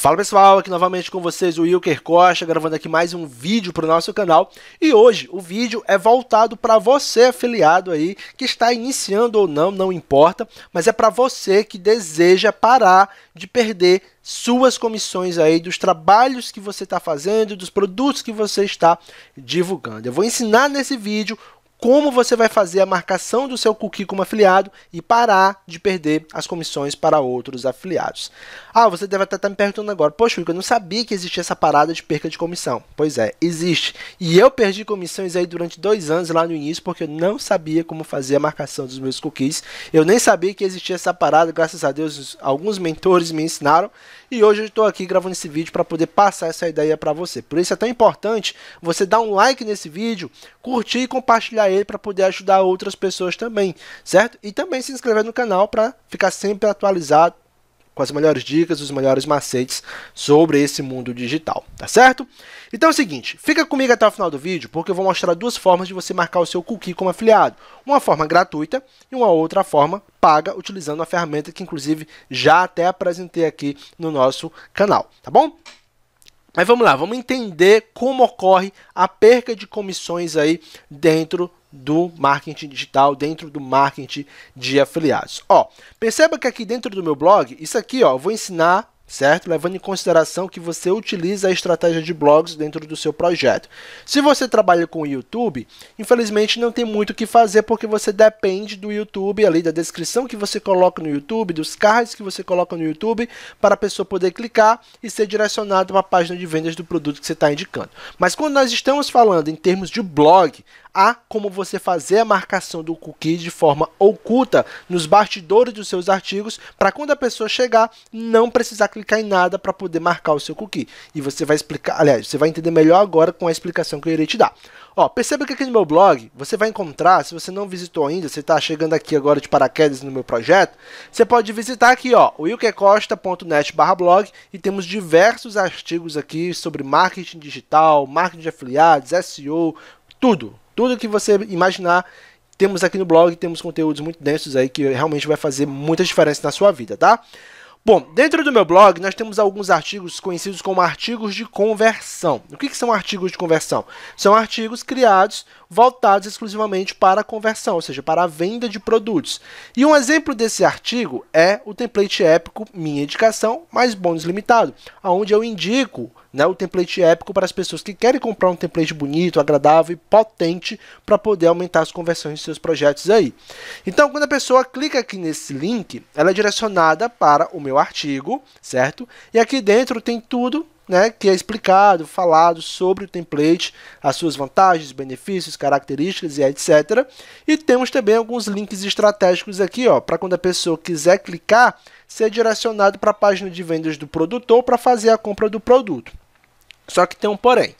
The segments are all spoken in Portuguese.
Fala pessoal, aqui novamente com vocês o Wilker Costa, gravando aqui mais um vídeo para o nosso canal. E hoje o vídeo é voltado para você afiliado aí, que está iniciando ou não, não importa, mas é para você que deseja parar de perder suas comissões aí dos trabalhos que você está fazendo, dos produtos que você está divulgando. Eu vou ensinar nesse vídeo como você vai fazer a marcação do seu cookie como afiliado e parar de perder as comissões para outros afiliados. Ah, você deve até estar tá me perguntando agora, poxa, eu não sabia que existia essa parada de perca de comissão. Pois é, existe. E eu perdi comissões aí durante dois anos lá no início porque eu não sabia como fazer a marcação dos meus cookies. Eu nem sabia que existia essa parada, graças a Deus, alguns mentores me ensinaram. E hoje eu estou aqui gravando esse vídeo para poder passar essa ideia para você. Por isso é tão importante você dar um like nesse vídeo, curtir e compartilhar para ele para poder ajudar outras pessoas também, certo? E também se inscrever no canal para ficar sempre atualizado com as melhores dicas, os melhores macetes sobre esse mundo digital, tá certo? Então é o seguinte, fica comigo até o final do vídeo, porque eu vou mostrar duas formas de você marcar o seu cookie como afiliado. Uma forma gratuita e uma outra forma paga, utilizando a ferramenta que inclusive já até apresentei aqui no nosso canal, tá bom? Mas vamos lá, vamos entender como ocorre a perca de comissões aí dentro do marketing digital, dentro do marketing de afiliados. Ó, perceba que aqui dentro do meu blog, isso aqui, ó, eu vou ensinar certo? Levando em consideração que você utiliza a estratégia de blogs dentro do seu projeto. Se você trabalha com o YouTube, infelizmente não tem muito o que fazer porque você depende do YouTube, ali da descrição que você coloca no YouTube, dos cards que você coloca no YouTube, para a pessoa poder clicar e ser direcionada para a página de vendas do produto que você está indicando. Mas quando nós estamos falando em termos de blog, há como você fazer a marcação do cookie de forma oculta nos bastidores dos seus artigos para quando a pessoa chegar não precisar clicar em nada para poder marcar o seu cookie. E você vai explicar, aliás, você vai entender melhor agora com a explicação que eu irei te dar. Ó, perceba que aqui no meu blog você vai encontrar, se você não visitou ainda, você está chegando aqui agora de paraquedas no meu projeto, você pode visitar aqui, ó, wilkecosta.net/blog e temos diversos artigos aqui sobre marketing digital, marketing de afiliados, SEO, tudo. Tudo que você imaginar, temos aqui no blog, temos conteúdos muito densos aí que realmente vai fazer muita diferença na sua vida, tá? Bom, dentro do meu blog nós temos alguns artigos conhecidos como artigos de conversão. O que, que, são artigos de conversão? São artigos criados voltados exclusivamente para a conversão, ou seja, para a venda de produtos. E um exemplo desse artigo é o template épico Minha Indicação mais bônus limitado, onde eu indico né, o template épico para as pessoas que querem comprar um template bonito, agradável e potente para poder aumentar as conversões de seus projetos aí. Então, quando a pessoa clica aqui nesse link, ela é direcionada para o meu artigo, certo? E aqui dentro tem tudo né, que é explicado, falado sobre o template, as suas vantagens, benefícios, características e etc. E temos também alguns links estratégicos aqui, ó, para quando a pessoa quiser clicar, ser direcionado para a página de vendas do produtor para fazer a compra do produto. Só que tem um porém.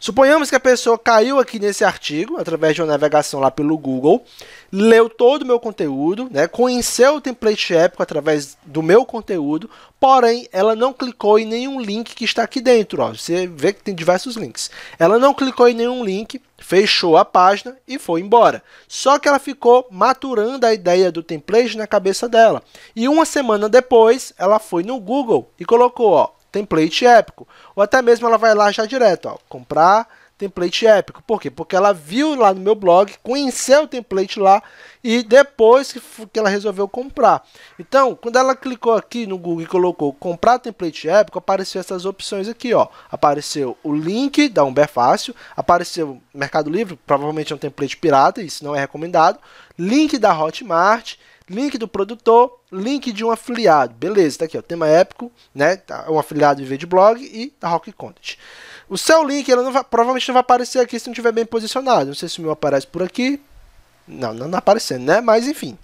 Suponhamos que a pessoa caiu aqui nesse artigo, através de uma navegação lá pelo Google, leu todo o meu conteúdo, né, conheceu o template épico através do meu conteúdo, porém ela não clicou em nenhum link que está aqui dentro. Ó. Você vê que tem diversos links. Ela não clicou em nenhum link, fechou a página e foi embora. Só que ela ficou maturando a ideia do template na cabeça dela. E uma semana depois, ela foi no Google e colocou ó, template épico. Ou até mesmo ela vai lá já direto, ó, comprar template épico. Por quê? Porque ela viu lá no meu blog, conheceu o template lá e depois que, que ela resolveu comprar. Então, quando ela clicou aqui no Google e colocou comprar template épico, apareceu essas opções aqui, ó. Apareceu o link da Umber Fácil, apareceu Mercado Livre, provavelmente é um template pirata, isso não é recomendado. Link da Hotmart link do produtor, link de um afiliado. Beleza, tá aqui, ó, tema épico, né? Tá, um afiliado viver de blog e da Rock Content. O seu link, ele não vai, provavelmente não vai aparecer aqui se não estiver bem posicionado. Não sei se o meu aparece por aqui. Não, não tá aparecendo, né? Mas enfim.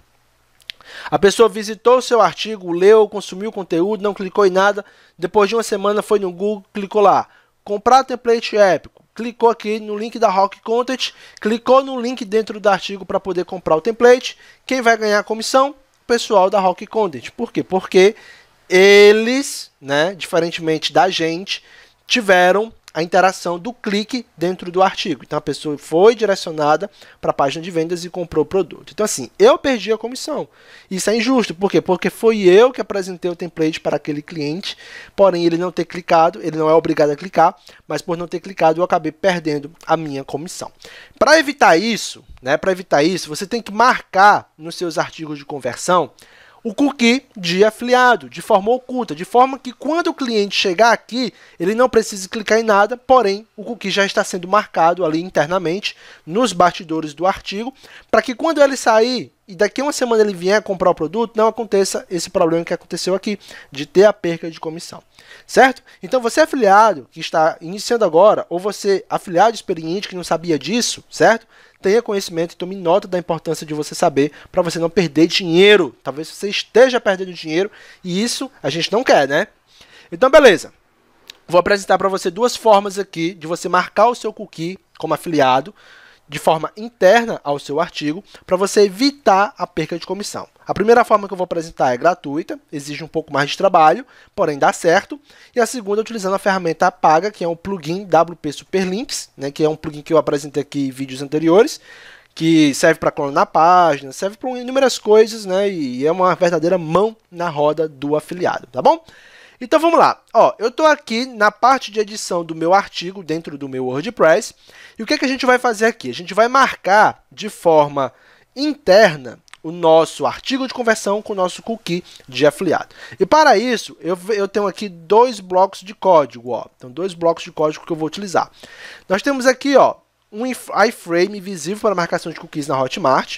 A pessoa visitou o seu artigo, leu, consumiu o conteúdo, não clicou em nada. Depois de uma semana foi no Google, clicou lá. Comprar template é épico clicou aqui no link da Rock Content, clicou no link dentro do artigo para poder comprar o template. Quem vai ganhar a comissão? O pessoal da Rock Content. Por quê? Porque eles, né, diferentemente da gente, tiveram a interação do clique dentro do artigo. Então a pessoa foi direcionada para a página de vendas e comprou o produto. Então assim, eu perdi a comissão. Isso é injusto, por quê? Porque foi eu que apresentei o template para aquele cliente, porém ele não ter clicado, ele não é obrigado a clicar, mas por não ter clicado eu acabei perdendo a minha comissão. Para evitar isso, né, para evitar isso, você tem que marcar nos seus artigos de conversão o cookie de afiliado, de forma oculta, de forma que quando o cliente chegar aqui, ele não precise clicar em nada, porém o cookie já está sendo marcado ali internamente nos bastidores do artigo, para que quando ele sair e daqui uma semana ele vier comprar o produto, não aconteça esse problema que aconteceu aqui, de ter a perca de comissão, certo? Então você é afiliado que está iniciando agora, ou você é afiliado experiente que não sabia disso, certo? Tenha conhecimento e tome nota da importância de você saber para você não perder dinheiro. Talvez você esteja perdendo dinheiro e isso a gente não quer, né? Então, beleza. Vou apresentar para você duas formas aqui de você marcar o seu cookie como afiliado de forma interna ao seu artigo para você evitar a perca de comissão. A primeira forma que eu vou apresentar é gratuita, exige um pouco mais de trabalho, porém dá certo. E a segunda utilizando a ferramenta paga, que é um plugin WP Superlinks, né, que é um plugin que eu apresentei aqui em vídeos anteriores, que serve para clonar página, serve para inúmeras coisas, né, e é uma verdadeira mão na roda do afiliado, tá bom? Então vamos lá. Ó, eu estou aqui na parte de edição do meu artigo dentro do meu WordPress. E o que, é que a gente vai fazer aqui? A gente vai marcar de forma interna o nosso artigo de conversão com o nosso cookie de afiliado. E para isso, eu, eu tenho aqui dois blocos de código. Ó. Então, dois blocos de código que eu vou utilizar. Nós temos aqui ó, um iframe visível para marcação de cookies na Hotmart.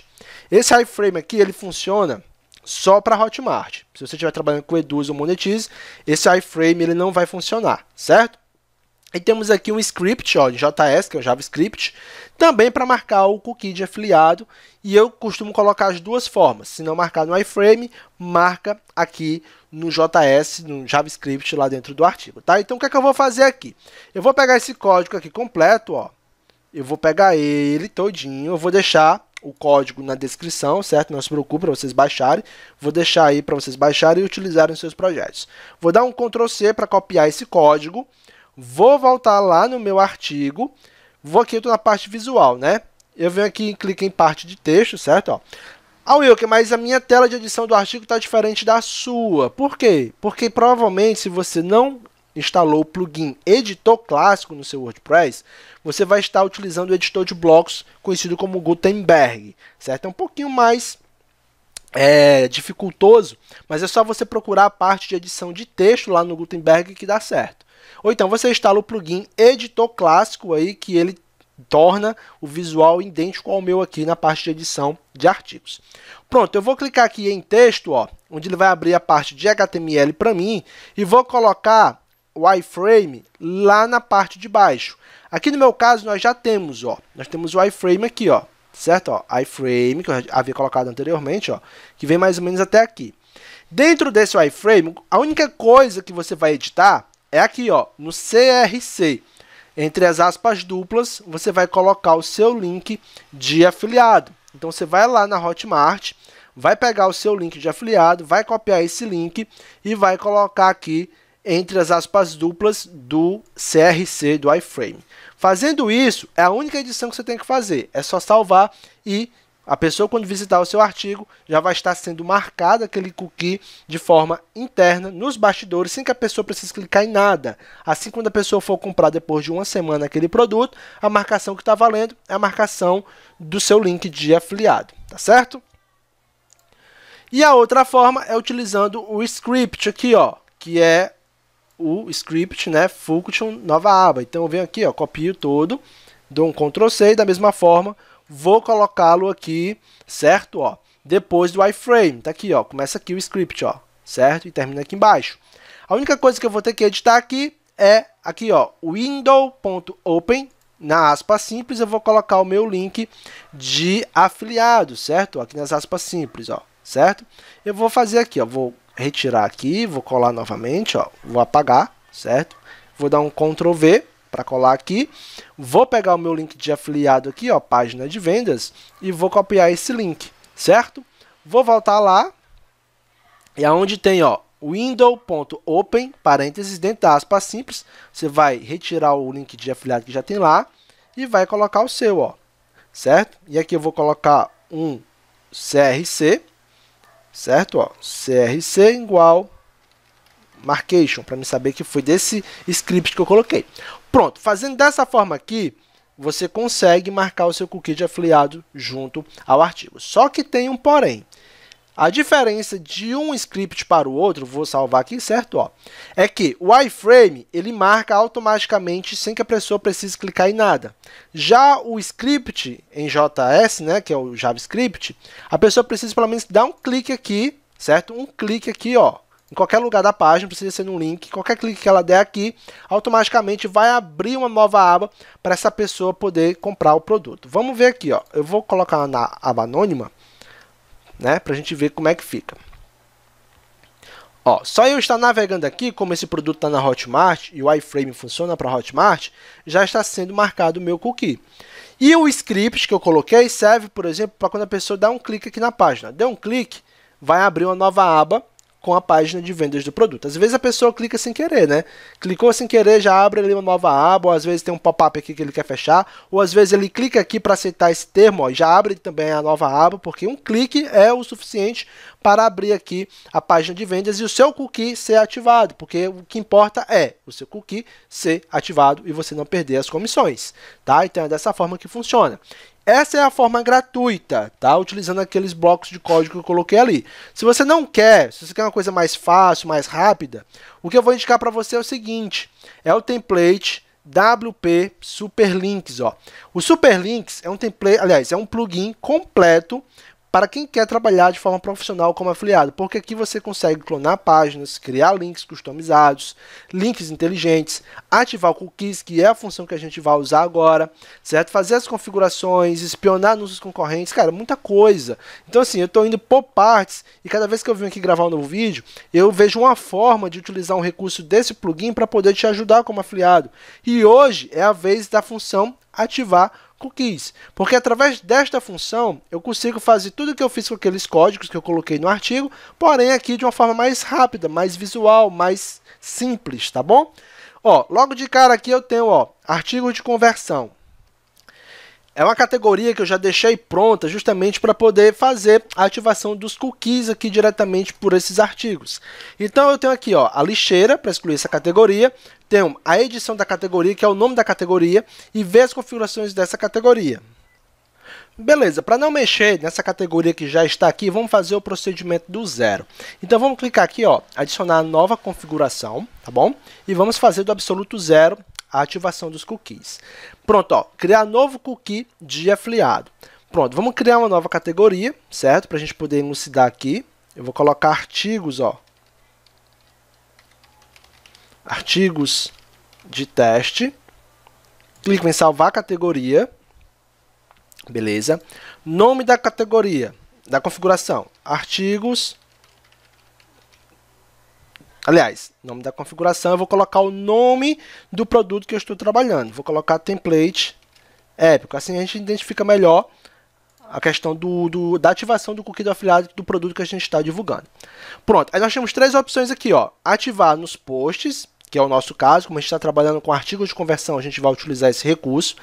Esse iframe aqui ele funciona só para Hotmart. Se você estiver trabalhando com Eduz ou Monetize, esse iframe ele não vai funcionar, certo? E temos aqui um script ó, de JS, que é o JavaScript, também para marcar o cookie de afiliado. E eu costumo colocar as duas formas. Se não marcar no iframe, marca aqui no JS, no JavaScript lá dentro do artigo. Tá? Então o que, é que eu vou fazer aqui? Eu vou pegar esse código aqui completo, ó. Eu vou pegar ele todinho, eu vou deixar o código na descrição, certo? Não se preocupe para vocês baixarem. Vou deixar aí para vocês baixarem e utilizarem seus projetos. Vou dar um Ctrl C para copiar esse código. Vou voltar lá no meu artigo. Vou aqui, eu estou na parte visual, né? Eu venho aqui e clico em parte de texto, certo? Ó. Ah, Wilker, mas a minha tela de edição do artigo está diferente da sua. Por quê? Porque provavelmente se você não instalou o plugin Editor Clássico no seu WordPress, você vai estar utilizando o editor de blocos conhecido como Gutenberg, certo? É um pouquinho mais é, dificultoso, mas é só você procurar a parte de edição de texto lá no Gutenberg que dá certo. Ou então você instala o plugin Editor Clássico aí que ele torna o visual idêntico ao meu aqui na parte de edição de artigos. Pronto, eu vou clicar aqui em texto, ó, onde ele vai abrir a parte de HTML para mim e vou colocar wireframe lá na parte de baixo. Aqui no meu caso nós já temos, ó, nós temos o iframe aqui, ó, certo? Ó, iframe que eu havia colocado anteriormente, ó, que vem mais ou menos até aqui. Dentro desse iFrame, a única coisa que você vai editar é aqui, ó, no CRC. Entre as aspas duplas, você vai colocar o seu link de afiliado. Então você vai lá na Hotmart, vai pegar o seu link de afiliado, vai copiar esse link e vai colocar aqui entre as aspas duplas do CRC do iframe. Fazendo isso, é a única edição que você tem que fazer. É só salvar e a pessoa, quando visitar o seu artigo, já vai estar sendo marcado aquele cookie de forma interna nos bastidores, sem que a pessoa precise clicar em nada. Assim, quando a pessoa for comprar depois de uma semana aquele produto, a marcação que está valendo é a marcação do seu link de afiliado, tá certo? E a outra forma é utilizando o script aqui, ó, que é o script, né, function, nova aba. Então eu venho aqui, ó, copio todo, dou um Ctrl C da mesma forma, vou colocá-lo aqui, certo, ó, depois do iframe. Tá aqui, ó, começa aqui o script, ó, certo? E termina aqui embaixo. A única coisa que eu vou ter que editar aqui é aqui, ó, window.open na aspa simples, eu vou colocar o meu link de afiliado, certo? Aqui nas aspas simples, ó, certo? Eu vou fazer aqui, ó, vou retirar aqui, vou colar novamente, ó, vou apagar, certo? Vou dar um Ctrl V para colar aqui. Vou pegar o meu link de afiliado aqui, ó, página de vendas, e vou copiar esse link, certo? Vou voltar lá, e aonde tem, ó, window.open, parênteses, dentro da aspa simples, você vai retirar o link de afiliado que já tem lá, e vai colocar o seu, ó, certo? E aqui eu vou colocar um CRC, certo? Ó, crc igual markation, para me saber que foi desse script que eu coloquei. Pronto, fazendo dessa forma aqui, você consegue marcar o seu cookie de afiliado junto ao artigo. Só que tem um porém. A diferença de um script para o outro, vou salvar aqui, certo? Ó, é que o iframe ele marca automaticamente sem que a pessoa precise clicar em nada. Já o script em JS, né, que é o JavaScript, a pessoa precisa pelo menos dar um clique aqui, certo? Um clique aqui, ó, em qualquer lugar da página, precisa ser num link. Qualquer clique que ela der aqui, automaticamente vai abrir uma nova aba para essa pessoa poder comprar o produto. Vamos ver aqui, ó. Eu vou colocar na aba anônima né? Para a gente ver como é que fica. Ó, só eu estar navegando aqui, como esse produto está na Hotmart e o iframe funciona para Hotmart, já está sendo marcado o meu cookie. E o script que eu coloquei serve, por exemplo, para quando a pessoa dá um clique aqui na página. Deu um clique, vai abrir uma nova aba com a página de vendas do produto. Às vezes a pessoa clica sem querer, né? Clicou sem querer, já abre ali uma nova aba, ou às vezes tem um pop-up aqui que ele quer fechar, ou às vezes ele clica aqui para aceitar esse termo, ó, e já abre também a nova aba, porque um clique é o suficiente para abrir aqui a página de vendas e o seu cookie ser ativado, porque o que importa é o seu cookie ser ativado e você não perder as comissões, tá? Então é dessa forma que funciona. Essa é a forma gratuita, tá? Utilizando aqueles blocos de código que eu coloquei ali. Se você não quer, se você quer uma coisa mais fácil, mais rápida, o que eu vou indicar para você é o seguinte: é o template WP Superlinks, ó. O Superlinks é um template, aliás, é um plugin completo para quem quer trabalhar de forma profissional como afiliado, porque aqui você consegue clonar páginas, criar links customizados, links inteligentes, ativar cookies, que é a função que a gente vai usar agora, certo? Fazer as configurações, espionar anúncios concorrentes, cara, muita coisa. Então assim, eu estou indo por partes e cada vez que eu venho aqui gravar um novo vídeo, eu vejo uma forma de utilizar um recurso desse plugin para poder te ajudar como afiliado. E hoje é a vez da função ativar cookies, porque através desta função eu consigo fazer tudo o que eu fiz com aqueles códigos que eu coloquei no artigo, porém aqui de uma forma mais rápida, mais visual, mais simples, tá bom? Ó, logo de cara aqui eu tenho ó, artigo de conversão. É uma categoria que eu já deixei pronta justamente para poder fazer a ativação dos cookies aqui diretamente por esses artigos. Então eu tenho aqui ó, a lixeira para excluir essa categoria, tenho a edição da categoria, que é o nome da categoria, e ver as configurações dessa categoria. Beleza, para não mexer nessa categoria que já está aqui, vamos fazer o procedimento do zero. Então vamos clicar aqui, ó, adicionar nova configuração, tá bom? E vamos fazer do absoluto zero a ativação dos cookies. Pronto, ó, criar novo cookie de afiliado. Pronto, vamos criar uma nova categoria, certo? Para a gente poder elucidar aqui. Eu vou colocar artigos, ó. Artigos de teste. Clico em salvar categoria. Beleza. Nome da categoria, da configuração. Artigos Aliás, nome da configuração, eu vou colocar o nome do produto que eu estou trabalhando. Vou colocar template épico. Assim a gente identifica melhor a questão do, do, da ativação do cookie do afiliado do produto que a gente está divulgando. Pronto, aí nós temos três opções aqui, ó. Ativar nos posts, que é o nosso caso, como a gente está trabalhando com artigos de conversão, a gente vai utilizar esse recurso.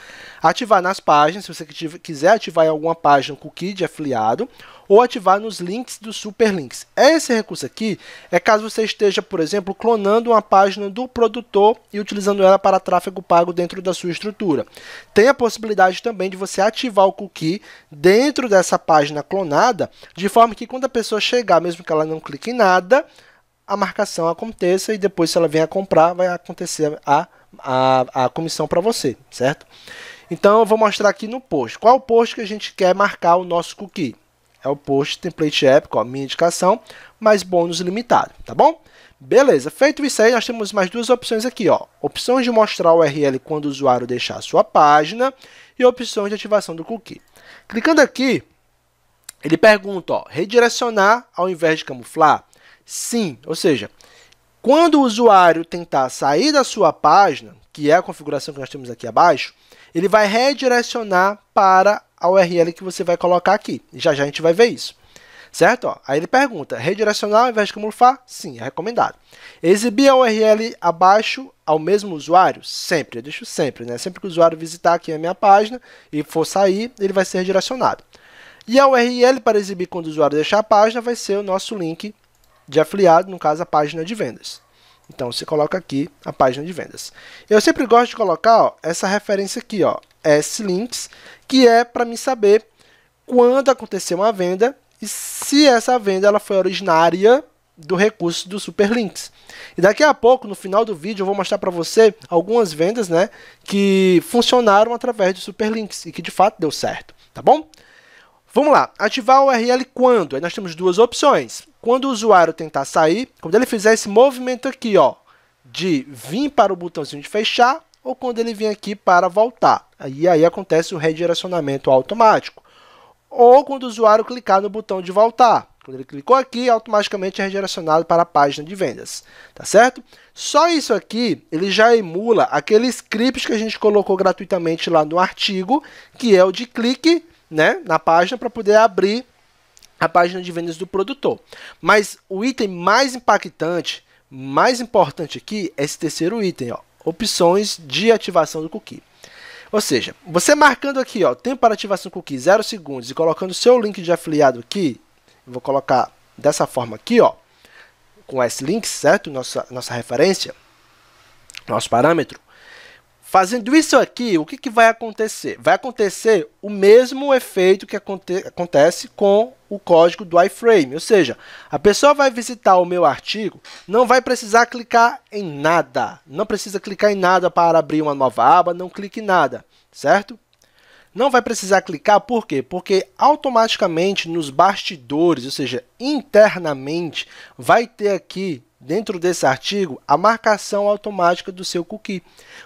Ativar nas páginas, se você quiser ativar em alguma página o cookie de afiliado, ou ativar nos links dos superlinks. Esse recurso aqui é caso você esteja, por exemplo, clonando uma página do produtor e utilizando ela para tráfego pago dentro da sua estrutura. Tem a possibilidade também de você ativar o cookie dentro dessa página clonada, de forma que quando a pessoa chegar, mesmo que ela não clique em nada, a marcação aconteça e depois, se ela vier a comprar, vai acontecer a, a, a comissão para você, certo? Então, eu vou mostrar aqui no post. Qual o post que a gente quer marcar o nosso cookie? É o post template épico, a minha indicação, mais bônus limitado, tá bom? Beleza, feito isso aí, nós temos mais duas opções aqui, ó. Opções de mostrar o URL quando o usuário deixar a sua página e opções de ativação do cookie. Clicando aqui, ele pergunta, ó, redirecionar ao invés de camuflar sim. Ou seja, quando o usuário tentar sair da sua página, que é a configuração que nós temos aqui abaixo, ele vai redirecionar para a URL que você vai colocar aqui. já já a gente vai ver isso. Certo? Ó, aí ele pergunta, redirecionar ao invés de camuflar? Sim, é recomendado. Exibir a URL abaixo ao mesmo usuário? Sempre, eu deixo sempre. Né? Sempre que o usuário visitar aqui a minha página e for sair, ele vai ser redirecionado. E a URL para exibir quando o usuário deixar a página vai ser o nosso link de afiliado, no caso a página de vendas. Então você coloca aqui a página de vendas. Eu sempre gosto de colocar ó, essa referência aqui, ó, S-Links, que é para mim saber quando aconteceu uma venda e se essa venda ela foi originária do recurso do Superlinks. E daqui a pouco, no final do vídeo, eu vou mostrar para você algumas vendas né, que funcionaram através do Superlinks e que de fato deu certo, tá bom? Vamos lá, ativar o URL quando? Aí nós temos duas opções. Quando o usuário tentar sair, quando ele fizer esse movimento aqui, ó, de vir para o botãozinho de fechar, ou quando ele vem aqui para voltar. Aí aí acontece o redirecionamento automático. Ou quando o usuário clicar no botão de voltar. Quando ele clicou aqui, automaticamente é redirecionado para a página de vendas, tá certo? Só isso aqui, ele já emula aquele script que a gente colocou gratuitamente lá no artigo, que é o de clique né, na página para poder abrir a página de vendas do produtor. Mas o item mais impactante, mais importante aqui é esse terceiro item, ó, opções de ativação do cookie. Ou seja, você marcando aqui, ó, tempo para ativação do cookie 0 segundos e colocando seu link de afiliado aqui, vou colocar dessa forma aqui, ó, com S-Links, certo? Nossa, nossa referência, nosso parâmetro. Fazendo isso aqui, o que, que vai acontecer? Vai acontecer o mesmo efeito que aconte acontece com o código do iframe, ou seja, a pessoa vai visitar o meu artigo, não vai precisar clicar em nada, não precisa clicar em nada para abrir uma nova aba, não clique em nada, certo? Não vai precisar clicar, por quê? Porque automaticamente nos bastidores, ou seja, internamente, vai ter aqui dentro desse artigo a marcação automática do seu cookie.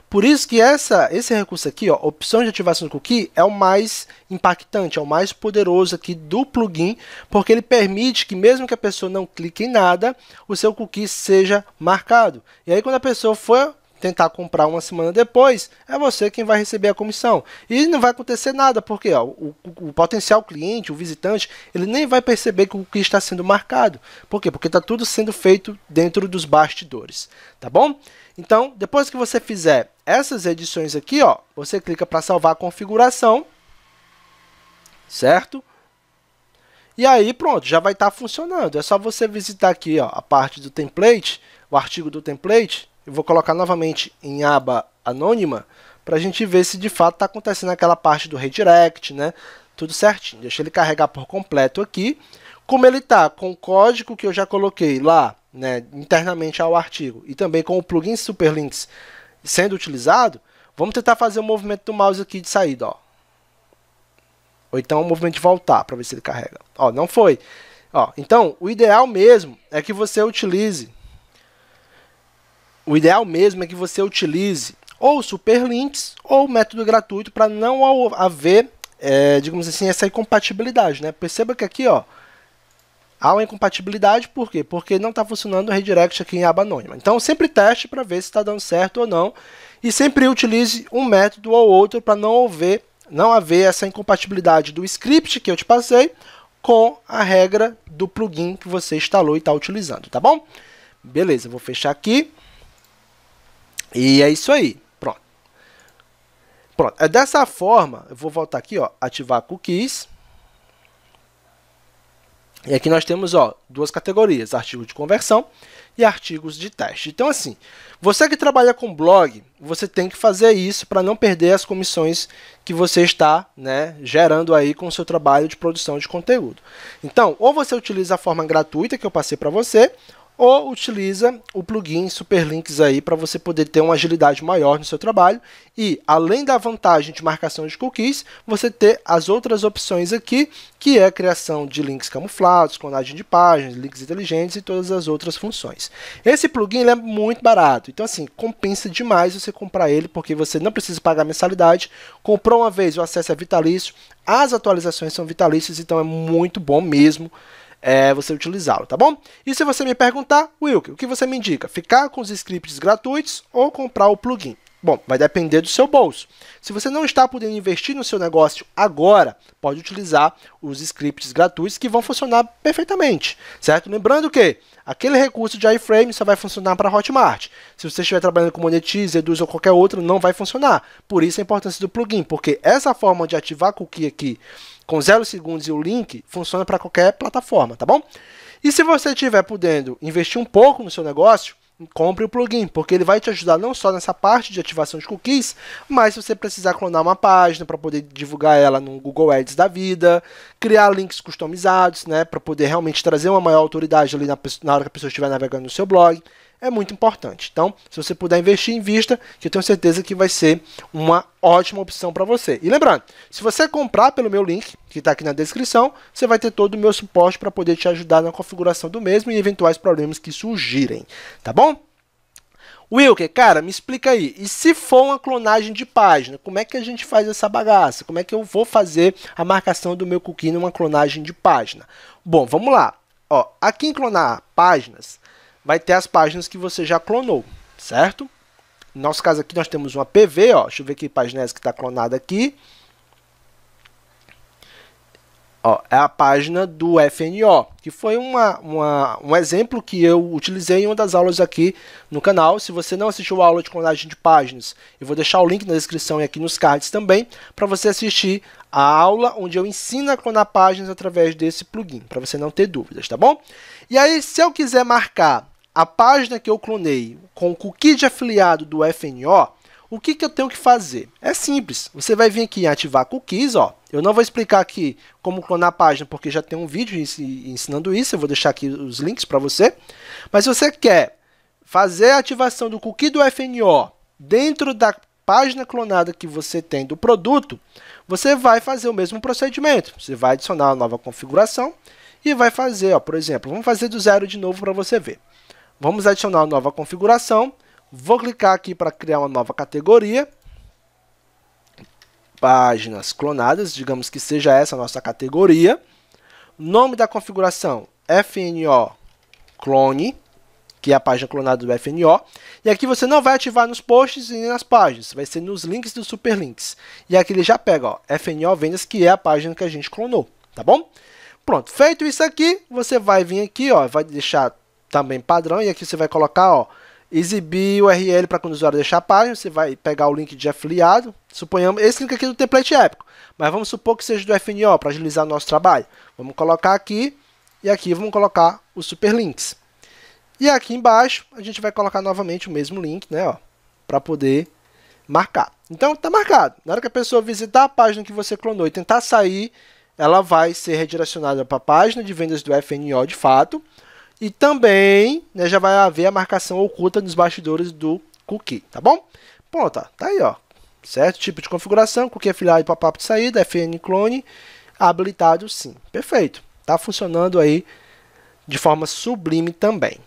Por isso que essa, esse recurso aqui, ó, opção de ativação do cookie, é o mais impactante, é o mais poderoso aqui do plugin, porque ele permite que mesmo que a pessoa não clique em nada, o seu cookie seja marcado. E aí quando a pessoa for tentar comprar uma semana depois, é você quem vai receber a comissão. E não vai acontecer nada, porque ó, o, o, potencial cliente, o visitante, ele nem vai perceber que o que está sendo marcado. Por quê? Porque está tudo sendo feito dentro dos bastidores, tá bom? Então, depois que você fizer essas edições aqui, ó, você clica para salvar a configuração, certo? E aí, pronto, já vai estar tá funcionando. É só você visitar aqui ó, a parte do template, o artigo do template, eu vou colocar novamente em aba anônima para a gente ver se de fato está acontecendo aquela parte do redirect, né? Tudo certinho. Deixa ele carregar por completo aqui. Como ele está com o código que eu já coloquei lá, né, internamente ao artigo, e também com o plugin Superlinks sendo utilizado, vamos tentar fazer o um movimento do mouse aqui de saída, ó. Ou então o um movimento de voltar para ver se ele carrega. Ó, não foi. Ó, então, o ideal mesmo é que você utilize o ideal mesmo é que você utilize ou superlinks ou método gratuito para não haver, é, digamos assim, essa incompatibilidade. Né? Perceba que aqui ó, há uma incompatibilidade, por quê? Porque não está funcionando o redirect aqui em aba anônima. Então sempre teste para ver se está dando certo ou não e sempre utilize um método ou outro para não haver, não haver essa incompatibilidade do script que eu te passei com a regra do plugin que você instalou e está utilizando, tá bom? Beleza, vou fechar aqui. E é isso aí. Pronto. Pronto. É dessa forma, eu vou voltar aqui, ó, ativar cookies. E aqui nós temos ó, duas categorias, artigo de conversão e artigos de teste. Então, assim, você que trabalha com blog, você tem que fazer isso para não perder as comissões que você está né, gerando aí com o seu trabalho de produção de conteúdo. Então, ou você utiliza a forma gratuita que eu passei para você, ou utiliza o plugin Superlinks aí para você poder ter uma agilidade maior no seu trabalho e além da vantagem de marcação de cookies, você ter as outras opções aqui, que é a criação de links camuflados, clonagem de páginas, links inteligentes e todas as outras funções. Esse plugin é muito barato, então assim, compensa demais você comprar ele porque você não precisa pagar mensalidade, comprou uma vez o acesso é vitalício, as atualizações são vitalícias, então é muito bom mesmo é, você utilizá-lo, tá bom? E se você me perguntar, Wilk, o que você me indica? Ficar com os scripts gratuitos ou comprar o plugin? Bom, vai depender do seu bolso. Se você não está podendo investir no seu negócio agora, pode utilizar os scripts gratuitos que vão funcionar perfeitamente, certo? Lembrando que aquele recurso de iframe só vai funcionar para Hotmart. Se você estiver trabalhando com Monetize, Eduz ou qualquer outro, não vai funcionar. Por isso a importância do plugin, porque essa forma de ativar a cookie aqui com 0 segundos e o link funciona para qualquer plataforma, tá bom? E se você estiver podendo investir um pouco no seu negócio, compre o plugin, porque ele vai te ajudar não só nessa parte de ativação de cookies, mas se você precisar clonar uma página para poder divulgar ela no Google Ads da vida, criar links customizados, né, para poder realmente trazer uma maior autoridade ali na, na hora que a pessoa estiver navegando no seu blog é muito importante. Então, se você puder investir, em vista, que eu tenho certeza que vai ser uma ótima opção para você. E lembrando, se você comprar pelo meu link, que está aqui na descrição, você vai ter todo o meu suporte para poder te ajudar na configuração do mesmo e eventuais problemas que surgirem, tá bom? Wilker, cara, me explica aí. E se for uma clonagem de página, como é que a gente faz essa bagaça? Como é que eu vou fazer a marcação do meu cookie numa clonagem de página? Bom, vamos lá. Ó, aqui em clonar páginas, vai ter as páginas que você já clonou, certo? No nosso caso aqui nós temos uma PV, ó, deixa eu ver que página é essa que está clonada aqui. Ó, é a página do FNO, que foi uma, uma, um exemplo que eu utilizei em uma das aulas aqui no canal. Se você não assistiu a aula de clonagem de páginas, eu vou deixar o link na descrição e aqui nos cards também, para você assistir a aula onde eu ensino a clonar páginas através desse plugin, para você não ter dúvidas, tá bom? E aí, se eu quiser marcar a página que eu clonei com o cookie de afiliado do FNO, o que, que eu tenho que fazer? É simples, você vai vir aqui em ativar cookies, ó. eu não vou explicar aqui como clonar a página porque já tem um vídeo ensinando isso, eu vou deixar aqui os links para você, mas se você quer fazer a ativação do cookie do FNO dentro da página clonada que você tem do produto, você vai fazer o mesmo procedimento. Você vai adicionar uma nova configuração e vai fazer, ó, por exemplo, vamos fazer do zero de novo para você ver. Vamos adicionar uma nova configuração. Vou clicar aqui para criar uma nova categoria. Páginas clonadas, digamos que seja essa a nossa categoria. Nome da configuração, FNO clone, que é a página clonada do FNO. E aqui você não vai ativar nos posts e nem nas páginas, vai ser nos links dos superlinks. E aqui ele já pega, ó, FNO vendas, que é a página que a gente clonou, tá bom? Pronto, feito isso aqui, você vai vir aqui, ó, vai deixar também padrão. E aqui você vai colocar, ó, exibir URL para quando o usuário deixar a página. Você vai pegar o link de afiliado. Suponhamos esse link aqui do template é épico. Mas vamos supor que seja do FNO para agilizar o nosso trabalho. Vamos colocar aqui e aqui vamos colocar os superlinks. E aqui embaixo a gente vai colocar novamente o mesmo link, né, ó, para poder marcar. Então tá marcado. Na hora que a pessoa visitar a página que você clonou e tentar sair, ela vai ser redirecionada para a página de vendas do FNO de fato, e também né, já vai haver a marcação oculta nos bastidores do cookie, tá bom? Pronto, tá, tá, aí, ó. Certo? Tipo de configuração, cookie afiliado e papo de saída, FN clone, habilitado sim. Perfeito. Tá funcionando aí de forma sublime também.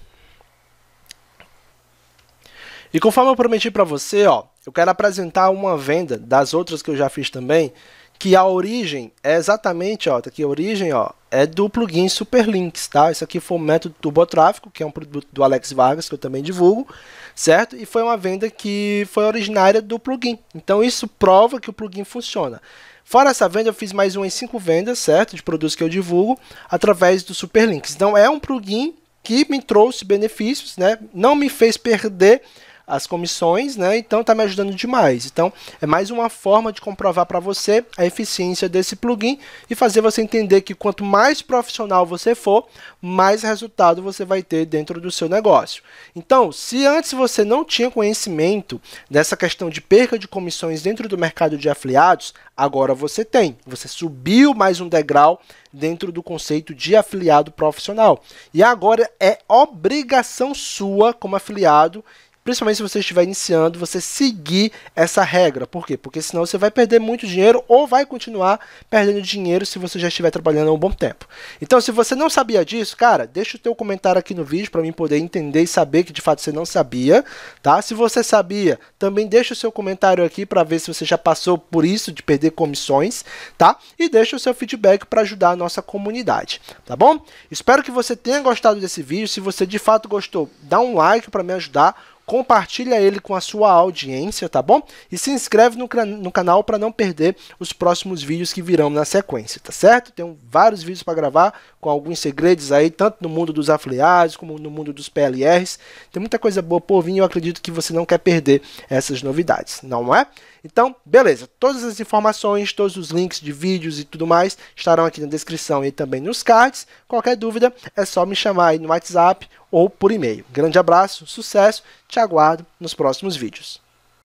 E conforme eu prometi para você, ó, eu quero apresentar uma venda das outras que eu já fiz também, que a origem é exatamente, ó, tá aqui a origem, ó, é do plugin Superlinks, tá? Isso aqui foi o método turbotráfico, que é um produto do Alex Vargas, que eu também divulgo, certo? E foi uma venda que foi originária do plugin. Então isso prova que o plugin funciona. Fora essa venda, eu fiz mais umas cinco vendas, certo? De produtos que eu divulgo através do Superlinks. Então é um plugin que me trouxe benefícios, né? Não me fez perder as comissões, né? Então está me ajudando demais. Então é mais uma forma de comprovar para você a eficiência desse plugin e fazer você entender que quanto mais profissional você for, mais resultado você vai ter dentro do seu negócio. Então, se antes você não tinha conhecimento dessa questão de perca de comissões dentro do mercado de afiliados, agora você tem. Você subiu mais um degrau dentro do conceito de afiliado profissional. E agora é obrigação sua como afiliado principalmente se você estiver iniciando, você seguir essa regra. Por quê? Porque senão você vai perder muito dinheiro ou vai continuar perdendo dinheiro se você já estiver trabalhando há um bom tempo. Então, se você não sabia disso, cara, deixa o teu comentário aqui no vídeo para mim poder entender e saber que de fato você não sabia, tá? Se você sabia, também deixa o seu comentário aqui para ver se você já passou por isso de perder comissões, tá? E deixa o seu feedback para ajudar a nossa comunidade, tá bom? Espero que você tenha gostado desse vídeo. Se você de fato gostou, dá um like para me ajudar compartilha ele com a sua audiência, tá bom? E se inscreve no, no canal para não perder os próximos vídeos que virão na sequência, tá certo? Tenho vários vídeos para gravar com alguns segredos aí, tanto no mundo dos afiliados como no mundo dos PLRs. Tem muita coisa boa por vir e eu acredito que você não quer perder essas novidades, não é? Então, beleza. Todas as informações, todos os links de vídeos e tudo mais estarão aqui na descrição e também nos cards. Qualquer dúvida é só me chamar aí no WhatsApp ou por e-mail. Grande abraço, sucesso, te aguardo nos próximos vídeos.